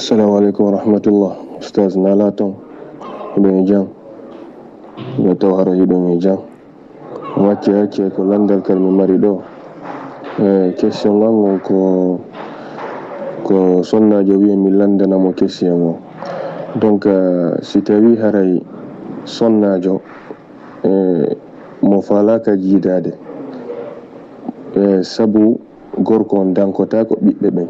Assalamualaikum warahmatullahi wabarakatuh Ustaz Nala Tong Hidung hijau Dia tahu arah hidung hijau Wajah aja ke landal kami marido Eh, kesi yang ko Ko sonna jawi yang milan dan amu kesi yang lango Donc, si tawi harai Sonna jo Eh, mofala ka jidade Eh, sabu Gorkon dan kota ko bit bebeng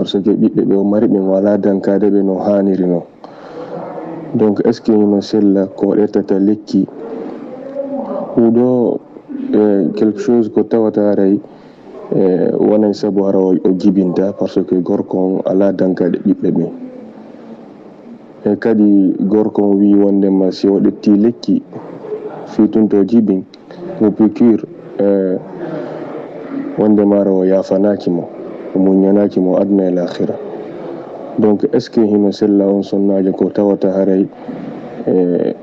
par ce que ɓiɓɓe ɓe o mari ɓen wala dankade ɓe no haniri noon donc est ce que ino sella ko ɗettata lekki huɗo e quelque chose ko tawata aray e wonay saabu ara o jibinta par ce que gorko on ala dankade ɓiɓɓe ɓen e kadi gorko on wi wondema si o ɗetti lekki fitunto jibin ou picure e wondemaara o yafanaki mo mun ñanaki mu aduna e l'akhira donc est ce que hino sella on sonnajo ko tawata haray e eh,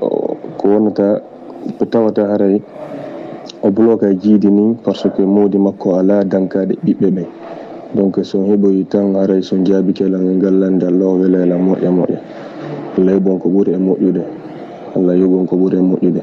ko wonata ko tawata haray o bloka e jiidi ni par que moodi makko ala de ɓiɓɓe ɓe donc son yi tan haray son jaabikelan e sun allah o welayla moƴƴa moƴƴa allah yoɓon ko ɓuuri e moƴƴude allah yoɓon ko ɓuuri e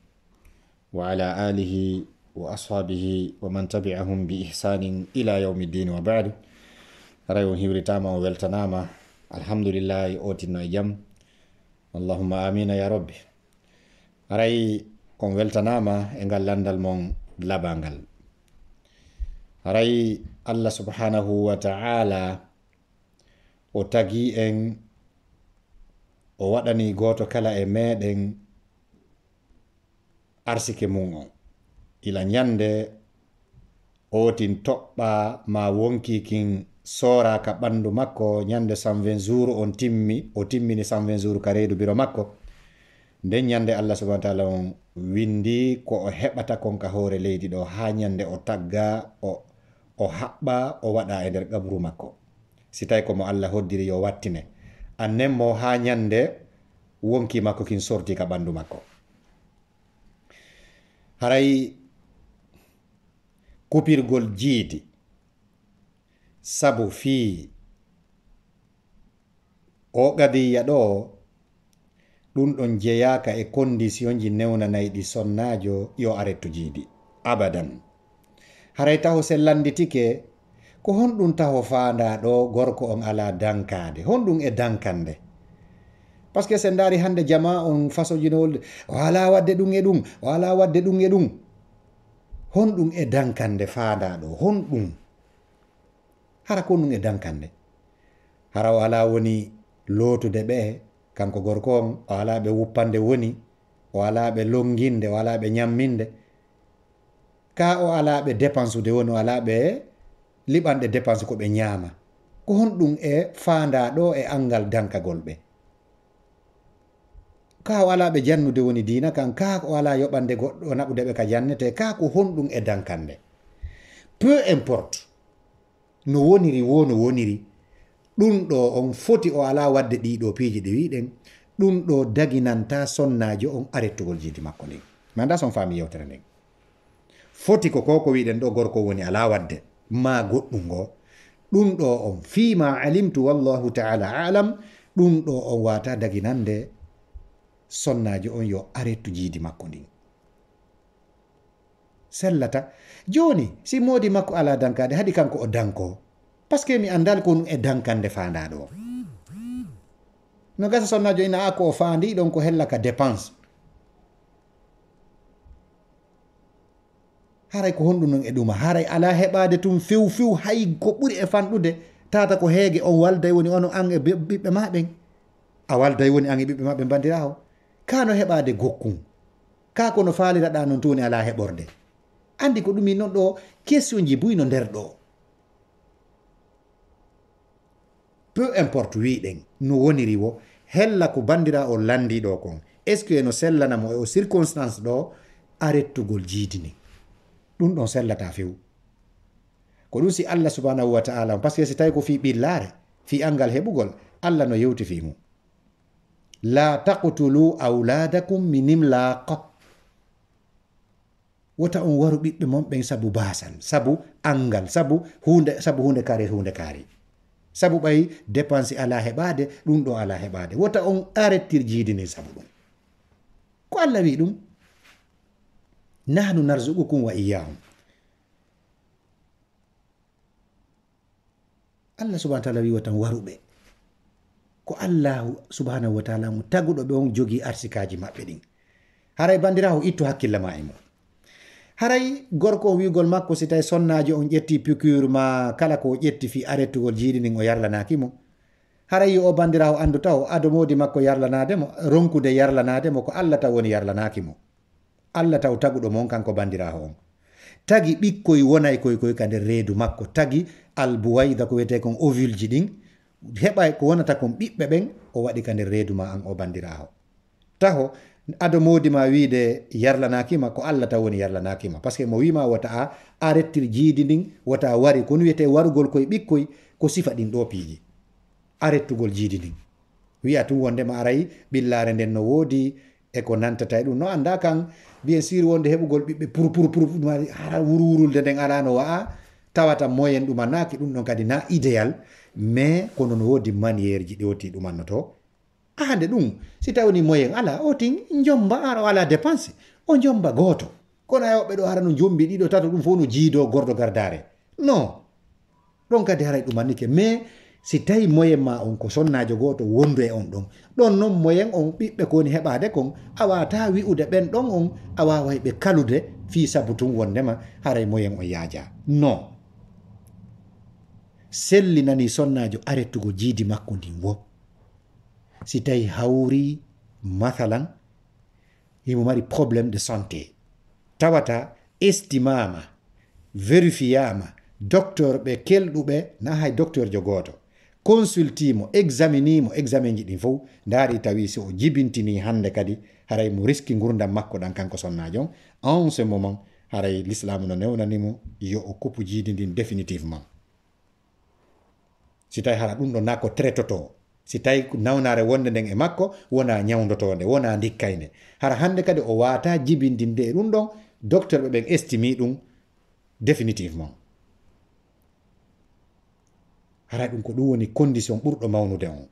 وعلى آله وأصحابه ومن تبعهم بإحسان إلى يوم الدين وبعد رأيون هيوريتاما ويلتناما الحمد لله أوتنا جم اللهم آمين يا رب رأي on weltanama e ngal landal mon labangal haray allah subhanahu wa ta'ala o tagi en o waɗani arsike mum on ila nyande otin toɓɓa ma wonki kin ka ɓandu makko ñande 120 jour on timmi o timmini 120 jour ka reedu biro makko nden nyande allah subahana taala on windi ko o heɓata konka hoore leydi ɗo ha nyande o tagga o o haɓɓa o waɗa e nder gabru makko si tawi komo allah hoddiri yo wattine annen mo ha nyande wonki makko kin sorti ka ɓandu makko haray kupirgol jiidi sabu fii o gadiya ɗo ɗum ɗon jeyaka e condition ji newnanayɗi sonnajo yo aretto jiidi abadan haray taho se landitike ko honɗum taho faanda ɗo gorko on ala dankade honɗum e dankande par ce que sen daari hannde jama on façojinowol wala wadde ɗum e ɗum wala wadde ɗum e ɗum honɗum e dankande faandaɗo honɗum hara ko ɗum e dankande hara wala woni lootude ɓe kanko gorko on o ala ɓe wuppande woni o ala ɓe longinde o ala ɓe ñamminde ka o ala ɓe dépense ude woni o ala ɓe liɓanɗe dépense ko ɓe ñaama ko honɗum e faandaɗo e angal dankagol ɓe ka wala ɓe jannude woni dina kan ka wala yoɓande goɗɗo naɓude ɓe ka jannete ka ko honɗum e dankande peu importe no woniri wo no woniri ɗum ɗo on foti o ala wadde ɗiɗo piiji ɗi wiɗen ɗum ɗo daginanta sonnaji on arettugol jidi makko ɗin manda son fami yewtere nden foti ko ko ko wiɗen ɗo gorko woni ala wadde ma goɗɗum ngo ɗum ɗo on fima alimtu wallahu taala alam ɗum ɗo on wata daginande sonnaji on yo aretu jiidi makko ndin sellata joni si moodi makko ala dankade haadi kanko o danko par ce que mi andal ko ɗum e dankande fandaɗo o no gasa sonnajo ina a ko o fandi ɗon ko hella ka dépense haray ko honɗu non e ɗuma haray ala heɓade tum few few hay ko ɓuri e fanɗude tata ko heegue on walday woni on an e ɓiɓɓe maɓen a walday woni an e ɓiɓɓe maɓe bandirawo ka no heɓade gokkum ka kono faliraɗa noon toni ala heɓorde andi ko ɗumi noon ɗo question ji buyno nder ɗo peu importe wiɗen no woniri wo hella ko bandira o landiɗo kon est ce que no sellanamo e o circonstance ɗo a rettugol jiidini ɗum ɗon sellata few ko ɗum si allah subhanahu wa taala on par ce que si tawi ko fi ɓillare fi angal heɓugol allah no yewti fi mum la taqtulu auladakum minimlaq wota on waru ɓiɓɓe monɓen sabu basal sabu angal sabu hunde sabu hunde kaari hunde kaari sabu ɓayi dépense ala heɓade ɗum ɗo ala heɓade wota on arettir jiidini sabu ɗum ko allah wi ɗum nahnu narzukukum wa iyahum allah subahana taala wi wotan waruɓe ko allah subhanahu wa taala mo taguɗo ɓe on jogi arsikaji maɓɓe ɗin haray bandirawo ittu hakkilla ma e mo haray gorko on wigol makko si tawi sonnaji on ƴetti pucure ma kala ko ƴetti fi arettugol jiiɗi ndin o yarlanaki mo haray o bandirawo andu taw ado modi makko yarlanademo ronkude yarlanademo ko allah taw woni yarlanaki mo allah taw taguɗo mon kanko bandirawo on tagi ɓikkoy wonay koy koy ka nder reedu makko tagi albuwayda ko wiyete kon ovule ji ɗin heɓa ko wonata kon ɓiɓɓe ɓen o waɗi ka nder reeduma an o bandiraho taho ado modima wiide yarlanakima ko allah taw woni yarlanakima par ce que mo wima wota a a rettir jiidi ndin wota wari kono wiyete warugol koye ɓikkoy ko sifa ɗin ɗo piiji a rettugol jiidi ndin wiya tum wondema aray ɓillare nden no woodi eko nantata e ɗum no anda kan bien sur wonde heɓugol ɓiɓɓe pour pour pour ɗuma wuro wurulde nden alano wa'a tawata moyen ɗumanaki ɗum ɗon kadi na idéal mais kono no woodi maniére ji ɗoti ɗumannoto ahande ɗum si tawni moyen ala oti jomba ara o ala dépense o jomba gooto kono ayoɓe ɗo ara no jombi ɗiɗo tato ɗum fof no jiido gordo gardare non ɗon kadi haray ɗumannike mais si tawi moyen ma on ko sonnajo gooto wondu e on ɗon ɗon noon moyen on ɓiɓɓe kowoni heɓade kon a wata wi'ude ɓen ɗon on a waway ɓe kalude fi sabu tum wondema haray moyen on yaaja non sellinani sonnajo arettugo jiidi makko ndin wo si tawi hawri mathalan himo mari probléme de santé tawata estimama vérifiyama docteur ɓe kelɗuɓe na hay docteur jo goto consultimo examinimo examen ji ɗin fof daari tawi so o jibintini hande kadi haray mo risque gurdam makko ɗan kanko sonnajon en ce moment haray l'islam no newnanimo yo o kupu jiidi ndin définitivement si tawi hala ɗum ɗo na ko traitoto si tawi nawnare wonde nden e makko wona ñawdotonde wona ndikkayne hara hannde kadi o wata jibindinde e ɗum ɗon docteur ɓe ɓen estimi ɗum définitivement haray ɗum ko ɗum woni condition ɓurɗo mawnude on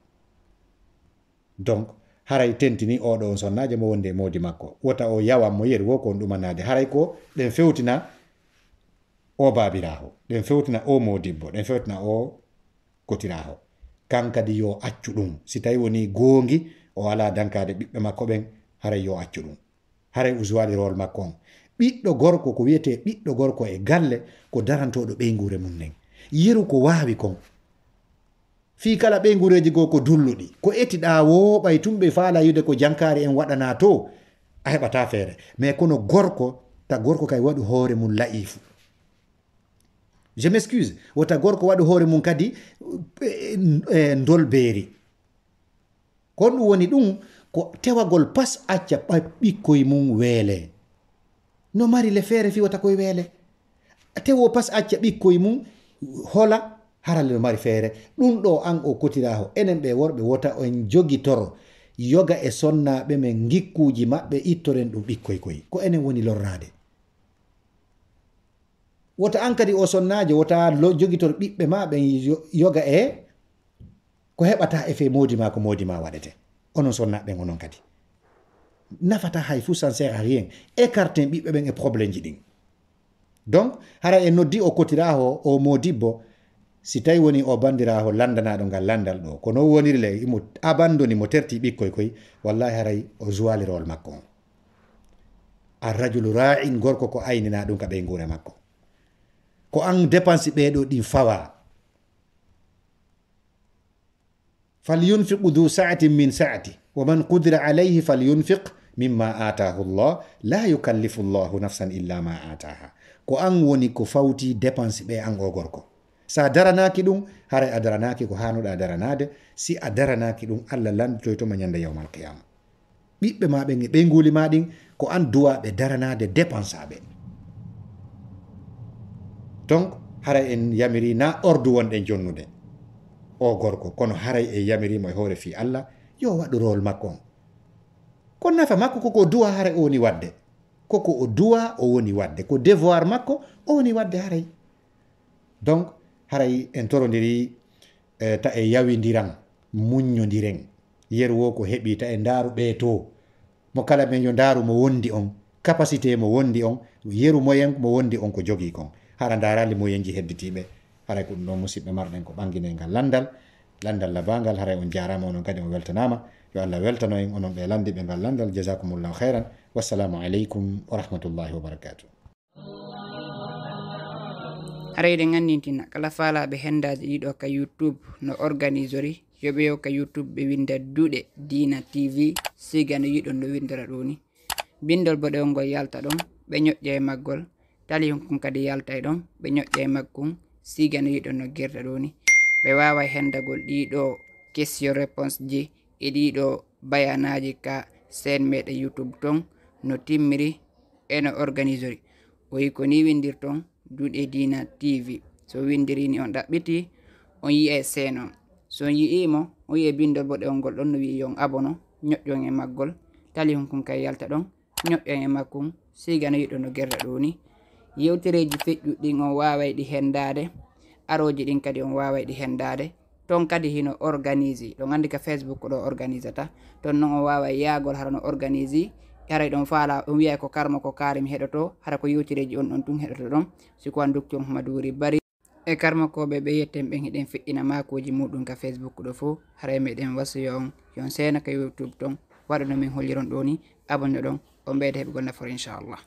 donc haray tentini oɗo on sonnaje mo wonde e modi makko wota o yawan mo yeri wo ko on ɗumanade haray ko ɗen fewtina o babirawo ɗen fewtina o modibbo ɗen fewtina o kotiraho kan kadi yo accu ɗum si tawi woni gongi o ala dankade ɓiɓɓe makko ɓen haray yo accu ɗum haray usoidi rol makko on ɓiɗɗo gorko ko wiyete ɓiɗɗo gorko e galle ko darantoɗo ɓeygure mum nden yeru ko wawi kon fi kala ɓeygureji go ko dulluɗi ko etiɗa woɓay tumɓe fala yide ko jankari en waɗana to a heɓata feere mais kono gorko ta gorko kay waɗu hoore mum laifu je m'excuse wota gorko waɗu hoore mum kadi E, dolbeeri kon ɗum woni ɗum ko tewagol pas acca ɓikkoye mum weele no mari le feere fiwata koye weele tewo pas acca ɓikkoye mum hola harale no mari feere ɗum ɗo an o kotiraho enen ɓe worɓe wota en jogitoro yoga e sonnaɓe men gikkuji maɓɓe ittoren ɗum ɓikkoye koye ko enen woni lorrade wota an kadi o sonnaji wota jogitor ɓiɓɓe ma ɓe yoga e ko heɓata efe modi ma ko modi ma waɗete onon sonnaɓen onon kadi nafata hay fou san sert a rien écarten ɓiɓɓe ɓen e probléme ji ɗin donc hara e noddi o kotiraho o modibbo si tawi woni o bandiraho landanaɗo ngal landal ɗo kono wonirle imo abandoni mo terti ɓikkoy koy wallahi haray o joali rol makko on arrajulu ra in gorko ko aynina ɗum ka ɓe guure makko ko an dépense ɓeeɗo ɗin fawa falyunfiqu du sa'atin min sa'ati wa man qudira alayhi falyunfiq mimma ataahu llah la yukallifu llahu nafsan illa ma ataha ko an woni ko fawti dépense ɓe an o gorko sa daranaki ɗum haray a daranaki ko hanoɗa daranade si a daranaki ɗum allah landotoytoma ñande yawmal qiyama ɓiɓɓe maɓe ɓe guuli ma ɗin ko an duwaɓe daranade dépense aɓe donc hara en yamiri na ordu wonɗen jonnude o gorko kono haray en yamirimo e hoore fi allah yo waɗu rôle makko on ko nafa makko koko duwa haara o woni wadde koko o duwa o woni wadde ko devoir makko o woni wadde haray donc haray en torodiri e, ta e yawidiran muññodiren yeru wo ko heɓi ta e ndaaru ɓee to mo kala ɓe yo ndaaru mo wondi on capacité mo wondi on yeru moyen mo wondi on ko jogii kon hara ndara yengi hedditiɓe haray ko ɗum ɗon musidɓe marɗen ko ɓangine ngal landal landal labangal haray on jarama onon kadi on weltanama yo allah weltano en onon ɓe landiɓe ngal landal jasakumullahu heyran wassalamu aleykum wa rahmatullahi wa barakatuh arayde gannitina kala falaɓe hendaji ɗiɗo ka youtube no organisori yoɓe yo ka youtube ɓe winda duuɗe dina tv sigane yiɗon no windora ɗo ni bindol boɗewol ngol yalta ɗon ɓe ñoƴƴe e maggol taliyon kon kadi yaltay ɗon ɓe ñoƴƴe makkon sigano yiɗo no guerɗa ɗo ni ɓe wawa hendagol ɗiɗo question réponse ji e ɗiɗo bayanaji ka sen meɗe youtube ton no timmiri eno organisori o yi ko ni windir ton duuɗe dina tv so windirini on ɗaɓɓiti on yi'e sen on so on yi'imo o yi'e bindol boɗeolngol ɗon no wi yon abono ñoƴƴon e maggol tali honkon kay yalta ɗon ñoƴƴon e makkon sigano yiɗo no guerɗa ɗo ni yewtereji feƴƴuɗɗin on waway ɗi hendade aroji ɗin kadi on waway ɗi hendade toon kadi hino organise ɗo gandi ka facebook ɗo organisata toon noon on wawa yagol harano organise haray ɗon faala on wiya ko karma ko kaari mi heɗoto hara ko yewtereji on ɗon tun heɗoto ɗon siko an docteur mahamadouri bari e karma koɓe ɓe yetten ɓen heɗen feƴƴina makoji muɗum ka facebook ɗo fo haray meɗen wasiyo on yon seena ka youtube ton waɗa no min holliron ɗo ni abonne ɗon on ɓeyde heɓgol nafor inchallah